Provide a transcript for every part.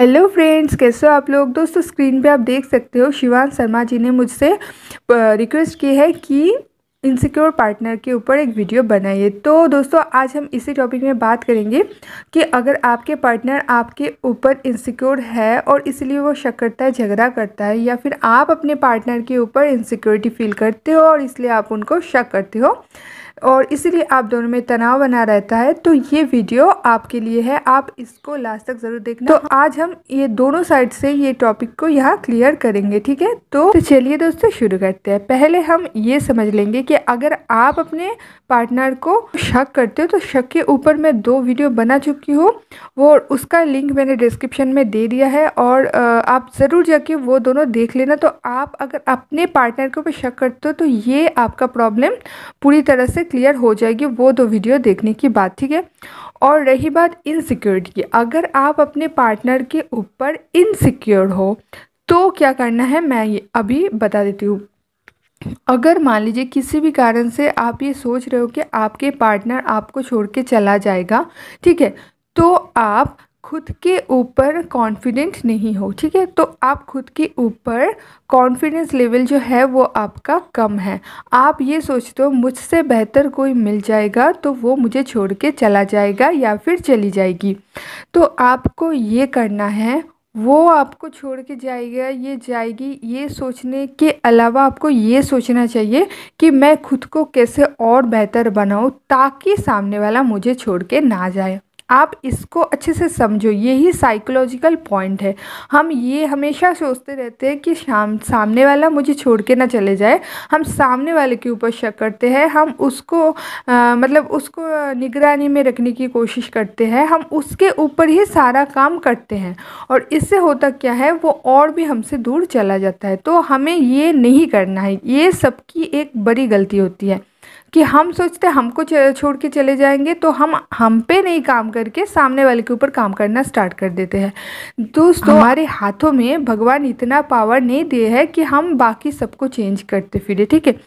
Hello friends कैसे हो आप लोग दोस्तों स्क्रीन पे आप देख सकते हो शिवान शर्मा जी ने मुझसे रिक्वेस्ट की है कि इनसिक्योर पार्टनर के ऊपर एक वीडियो बनाइए तो दोस्तों आज हम इसी टॉपिक में बात करेंगे कि अगर आपके पार्टनर आपके ऊपर इनसिक्योर है और इसलिए वो शक करता है झगड़ा करता है या फिर आप अपने पार्टनर के ऊपर इनसिक्योरिटी फील करते हो और इसलिए आप उनको शक करते हो और इसीलिए आप दोनों में तनाव बना रहता है तो ये वीडियो आपके लिए है आप इसको लास्ट तक ज़रूर देखना तो आज हम ये दोनों साइड से ये टॉपिक को यहाँ क्लियर करेंगे ठीक है तो, तो चलिए दोस्तों शुरू करते हैं पहले हम ये समझ लेंगे कि अगर आप अपने पार्टनर को शक करते हो तो शक के ऊपर मैं दो वीडियो बना चुकी हूँ वो उसका लिंक मैंने डिस्क्रिप्शन में दे दिया है और आप ज़रूर जाके वो दोनों देख लेना तो आप अगर अपने पार्टनर के ऊपर शक करते हो तो ये आपका प्रॉब्लम पूरी तरह से क्लियर हो जाएगी वो दो वीडियो देखने की बात ठीक है और रही बात इनसिक्योरिटी की अगर आप अपने पार्टनर के ऊपर इनसिक्योर हो तो क्या करना है मैं ये अभी बता देती हूँ अगर मान लीजिए किसी भी कारण से आप ये सोच रहे हो कि आपके पार्टनर आपको छोड़ के चला जाएगा ठीक है तो आप खुद के ऊपर कॉन्फिडेंट नहीं हो ठीक है तो आप खुद के ऊपर कॉन्फिडेंस लेवल जो है वो आपका कम है आप ये सोचते हो मुझसे बेहतर कोई मिल जाएगा तो वो मुझे छोड़ के चला जाएगा या फिर चली जाएगी तो आपको ये करना है वो आपको छोड़ के जाएगा ये जाएगी ये सोचने के अलावा आपको ये सोचना चाहिए कि मैं खुद को कैसे और बेहतर बनाऊँ ताकि सामने वाला मुझे छोड़ के ना जाए आप इसको अच्छे से समझो यही साइकोलॉजिकल पॉइंट है हम ये हमेशा सोचते रहते हैं कि शाम सामने वाला मुझे छोड़ के ना चले जाए हम सामने वाले के ऊपर शक करते हैं हम उसको आ, मतलब उसको निगरानी में रखने की कोशिश करते हैं हम उसके ऊपर ही सारा काम करते हैं और इससे होता क्या है वो और भी हमसे दूर चला जाता है तो हमें ये नहीं करना है ये सबकी एक बड़ी गलती होती है कि हम सोचते हमको छोड़ के चले जाएंगे तो हम हम पे नहीं काम करके सामने वाले के ऊपर काम करना स्टार्ट कर देते हैं दोस्तों हाँ। हमारे हाथों में भगवान इतना पावर नहीं दिए है कि हम बाकी सबको चेंज करते फिरे ठीक है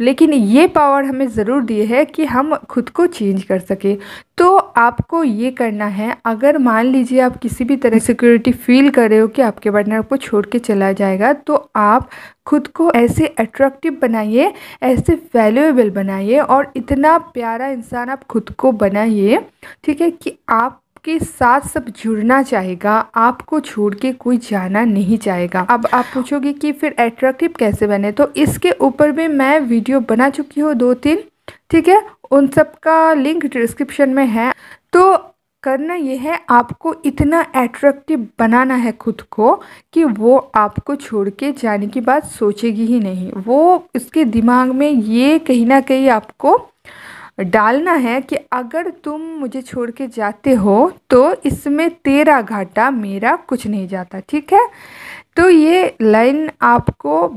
लेकिन ये पावर हमें ज़रूर दी है कि हम खुद को चेंज कर सकें तो आपको ये करना है अगर मान लीजिए आप किसी भी तरह सिक्योरिटी फील कर रहे हो कि आपके पार्टनर को छोड़ के चला जाएगा तो आप खुद को ऐसे अट्रैक्टिव बनाइए ऐसे वैल्यूएबल बनाइए और इतना प्यारा इंसान आप खुद को बनाइए ठीक है कि आप आपके साथ सब जुड़ना चाहेगा आपको छोड़ के कोई जाना नहीं चाहेगा अब आप पूछोगे कि फिर एट्रैक्टिव कैसे बने तो इसके ऊपर भी मैं वीडियो बना चुकी हूँ दो तीन ठीक है उन सब का लिंक डिस्क्रिप्शन में है तो करना यह है आपको इतना एट्रैक्टिव बनाना है खुद को कि वो आपको छोड़ के जाने की बात सोचेगी ही नहीं वो उसके दिमाग में ये कहीं ना कहीं आपको डालना है कि अगर तुम मुझे छोड़ के जाते हो तो इसमें तेरा घाटा मेरा कुछ नहीं जाता ठीक है तो ये लाइन आपको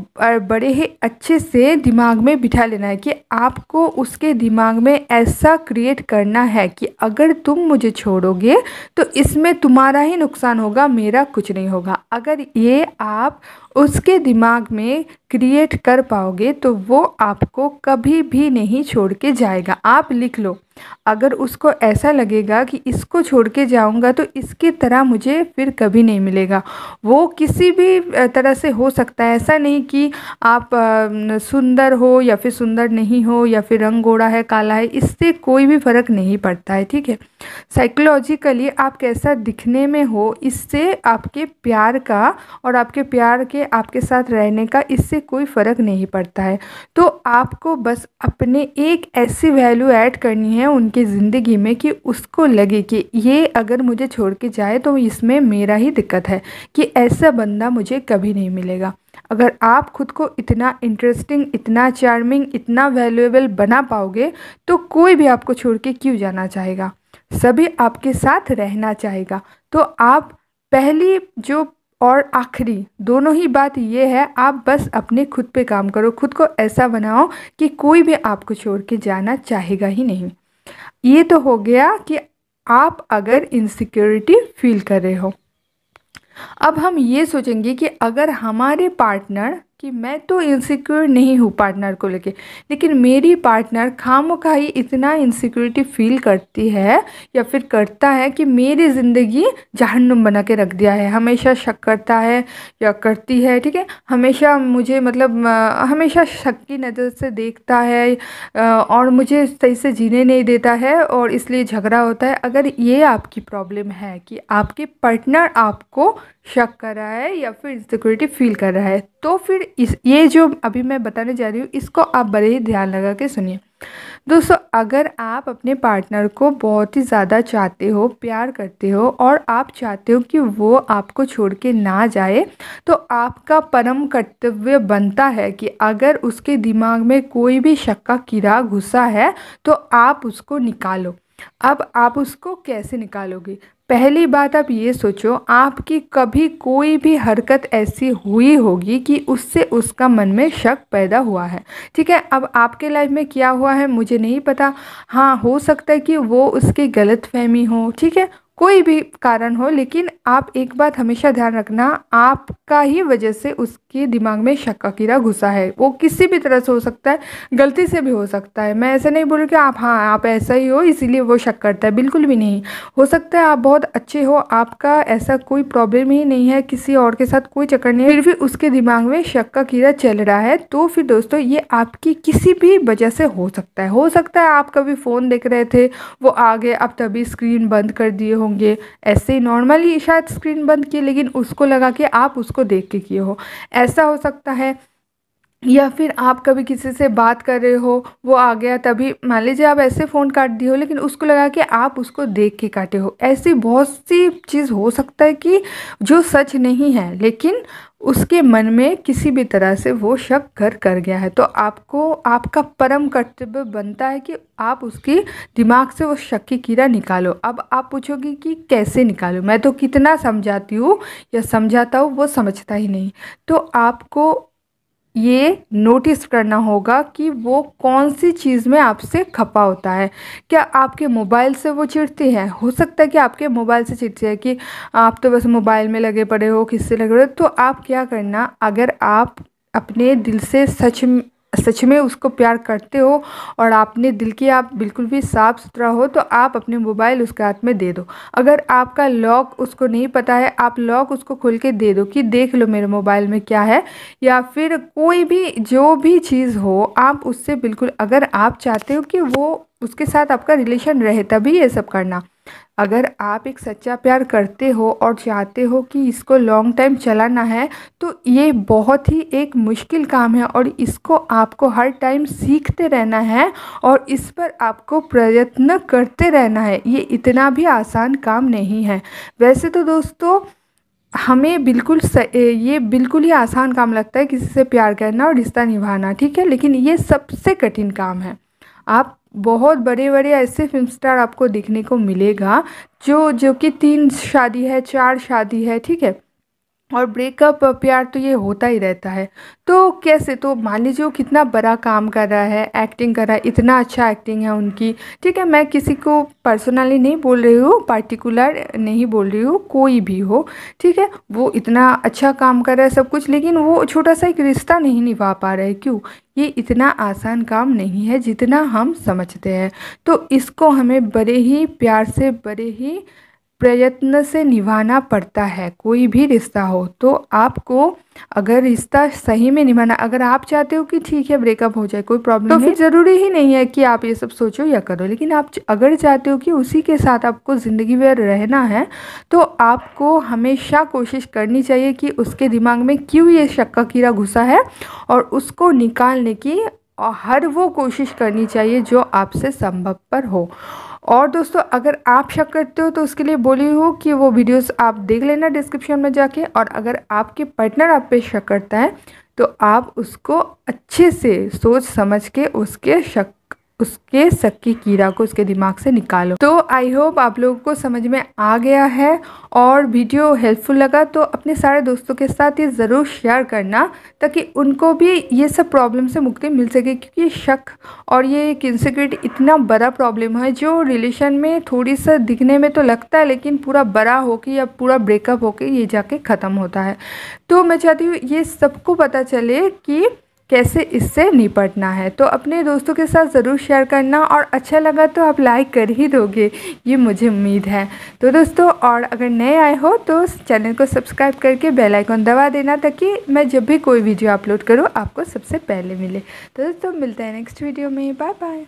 बड़े ही अच्छे से दिमाग में बिठा लेना है कि आपको उसके दिमाग में ऐसा क्रिएट करना है कि अगर तुम मुझे छोड़ोगे तो इसमें तुम्हारा ही नुकसान होगा मेरा कुछ नहीं होगा अगर ये आप उसके दिमाग में क्रिएट कर पाओगे तो वो आपको कभी भी नहीं छोड़ के जाएगा आप लिख लो अगर उसको ऐसा लगेगा कि इसको छोड़ के जाऊँगा तो इसकी तरह मुझे फिर कभी नहीं मिलेगा वो किसी भी तरह से हो सकता है ऐसा नहीं कि आप सुंदर हो या फिर सुंदर नहीं हो या फिर रंग गोड़ा है काला है इससे कोई भी फ़र्क नहीं पड़ता है ठीक है साइकोलॉजिकली आप कैसा दिखने में हो इससे आपके प्यार का और आपके प्यार के आपके साथ रहने का इससे से कोई फ़र्क नहीं पड़ता है तो आपको बस अपने एक ऐसी वैल्यू ऐड करनी है उनकी ज़िंदगी में कि उसको लगे कि ये अगर मुझे छोड़ के जाए तो इसमें मेरा ही दिक्कत है कि ऐसा बंदा मुझे कभी नहीं मिलेगा अगर आप खुद को इतना इंटरेस्टिंग इतना चार्मिंग इतना वैल्यूएबल बना पाओगे तो कोई भी आपको छोड़ के क्यों जाना चाहेगा सभी आपके साथ रहना चाहेगा तो आप पहली जो और आखिरी दोनों ही बात ये है आप बस अपने खुद पे काम करो खुद को ऐसा बनाओ कि कोई भी आपको छोड़ के जाना चाहेगा ही नहीं ये तो हो गया कि आप अगर इनसिक्योरिटी फील कर रहे हो अब हम ये सोचेंगे कि अगर हमारे पार्टनर कि मैं तो इनसिक्योर नहीं हूँ पार्टनर को लेके लेकिन मेरी पार्टनर खाम खाई इतना इनसिक्योरिटी फील करती है या फिर करता है कि मेरी ज़िंदगी जहन्नुम बना के रख दिया है हमेशा शक करता है या करती है ठीक है हमेशा मुझे मतलब हमेशा शक की नज़र से देखता है और मुझे सही से जीने नहीं देता है और इसलिए झगड़ा होता है अगर ये आपकी प्रॉब्लम है कि आपके पार्टनर आपको शक कर रहा है या फिर इंसिक्योरिटी फील कर रहा है तो फिर इस ये जो अभी मैं बताने जा रही हूँ इसको आप बड़े ही ध्यान लगा के सुनिए दोस्तों अगर आप अपने पार्टनर को बहुत ही ज़्यादा चाहते हो प्यार करते हो और आप चाहते हो कि वो आपको छोड़ के ना जाए तो आपका परम कर्तव्य बनता है कि अगर उसके दिमाग में कोई भी शक का किरा घुसा है तो आप उसको निकालो अब आप उसको कैसे निकालोगे पहली बात आप ये सोचो आपकी कभी कोई भी हरकत ऐसी हुई होगी कि उससे उसका मन में शक पैदा हुआ है ठीक है अब आपके लाइफ में क्या हुआ है मुझे नहीं पता हाँ हो सकता है कि वो उसकी गलत फहमी हो ठीक है कोई भी कारण हो लेकिन आप एक बात हमेशा ध्यान रखना आपका ही वजह से उसके दिमाग में शक का कीड़ा घुसा है वो किसी भी तरह से हो सकता है गलती से भी हो सकता है मैं ऐसे नहीं बोल कि आप हाँ आप ऐसा ही हो इसीलिए वो शक करता है बिल्कुल भी नहीं हो सकता है आप बहुत अच्छे हो आपका ऐसा कोई प्रॉब्लम ही नहीं है किसी और के साथ कोई चक्कर नहीं फिर भी उसके दिमाग में शक का कीड़ा चल रहा है तो फिर दोस्तों ये आपकी किसी भी वजह से हो सकता है हो सकता है आप कभी फ़ोन देख रहे थे वो आ गए आप तभी स्क्रीन बंद कर दिए होंगे ऐसे ही नॉर्मली शायद शायद स्क्रीन बंद की लेकिन उसको लगा कि आप उसको देख के किए हो ऐसा हो सकता है या फिर आप कभी किसी से बात कर रहे हो वो आ गया तभी मान लीजिए आप ऐसे फ़ोन काट दिए हो लेकिन उसको लगा कि आप उसको देख के काटे हो ऐसी बहुत सी चीज़ हो सकता है कि जो सच नहीं है लेकिन उसके मन में किसी भी तरह से वो शक घर कर गया है तो आपको आपका परम कर्तव्य बनता है कि आप उसकी दिमाग से वो शक की कीड़ा निकालो अब आप पूछोगे कि कैसे निकालो मैं तो कितना समझाती हूँ या समझाता हूँ वो समझता ही नहीं तो आपको ये नोटिस करना होगा कि वो कौन सी चीज़ में आपसे खपा होता है क्या आपके मोबाइल से वो चिढ़ती है हो सकता है कि आपके मोबाइल से चिढ़ती है कि आप तो बस मोबाइल में लगे पड़े हो किससे लगे पड़े हो तो आप क्या करना अगर आप अपने दिल से सच सच में उसको प्यार करते हो और आपने दिल की आप बिल्कुल भी साफ़ सुथरा हो तो आप अपने मोबाइल उसके हाथ में दे दो अगर आपका लॉक उसको नहीं पता है आप लॉक उसको खोल के दे दो कि देख लो मेरे मोबाइल में क्या है या फिर कोई भी जो भी चीज़ हो आप उससे बिल्कुल अगर आप चाहते हो कि वो उसके साथ आपका रिलेशन रहे तभी ये सब करना अगर आप एक सच्चा प्यार करते हो और चाहते हो कि इसको लॉन्ग टाइम चलाना है तो ये बहुत ही एक मुश्किल काम है और इसको आपको हर टाइम सीखते रहना है और इस पर आपको प्रयत्न करते रहना है ये इतना भी आसान काम नहीं है वैसे तो दोस्तों हमें बिल्कुल स, ये बिल्कुल ही आसान काम लगता है किसी से प्यार करना और रिश्ता निभाना ठीक है लेकिन ये सबसे कठिन काम है आप बहुत बड़े बड़े ऐसे फिल्म स्टार आपको देखने को मिलेगा जो जो कि तीन शादी है चार शादी है ठीक है और ब्रेकअप प्यार तो ये होता ही रहता है तो कैसे तो मान लीजिए वो कितना बड़ा काम कर रहा है एक्टिंग कर रहा है इतना अच्छा एक्टिंग है उनकी ठीक है मैं किसी को पर्सनली नहीं बोल रही हूँ पार्टिकुलर नहीं बोल रही हूँ कोई भी हो ठीक है वो इतना अच्छा काम कर रहा है सब कुछ लेकिन वो छोटा सा एक रिश्ता नहीं निभा पा रहा है क्यों ये इतना आसान काम नहीं है जितना हम समझते हैं तो इसको हमें बड़े ही प्यार से बड़े ही प्रयत्न से निभाना पड़ता है कोई भी रिश्ता हो तो आपको अगर रिश्ता सही में निभाना अगर आप चाहते हो कि ठीक है ब्रेकअप हो जाए कोई प्रॉब्लम तो फिर ज़रूरी ही नहीं है कि आप ये सब सोचो या करो लेकिन आप अगर चाहते हो कि उसी के साथ आपको ज़िंदगी भर रहना है तो आपको हमेशा कोशिश करनी चाहिए कि उसके दिमाग में क्यों ये शक्का कीड़ा घुसा है और उसको निकालने की और हर वो कोशिश करनी चाहिए जो आपसे संभव पर हो और दोस्तों अगर आप शक करते हो तो उसके लिए बोली हो कि वो वीडियोस आप देख लेना डिस्क्रिप्शन में जाके और अगर आपके पार्टनर आप पे शक करता है तो आप उसको अच्छे से सोच समझ के उसके शक उसके सक्की कीड़ा को उसके दिमाग से निकालो तो आई होप आप लोगों को समझ में आ गया है और वीडियो हेल्पफुल लगा तो अपने सारे दोस्तों के साथ ये ज़रूर शेयर करना ताकि उनको भी ये सब प्रॉब्लम से मुक्ति मिल सके क्योंकि शक और ये एक इनसिक्योरिटी इतना बड़ा प्रॉब्लम है जो रिलेशन में थोड़ी सा दिखने में तो लगता है लेकिन पूरा बड़ा होके या पूरा ब्रेकअप होके ये जाके ख़त्म होता है तो मैं चाहती हूँ ये सबको पता चले कि कैसे इससे निपटना है तो अपने दोस्तों के साथ ज़रूर शेयर करना और अच्छा लगा तो आप लाइक कर ही दोगे ये मुझे उम्मीद है तो दोस्तों और अगर नए आए हो तो चैनल को सब्सक्राइब करके बेल आइकन दबा देना ताकि मैं जब भी कोई वीडियो अपलोड करूँ आपको सबसे पहले मिले तो दोस्तों मिलते हैं नेक्स्ट वीडियो में बाय बाय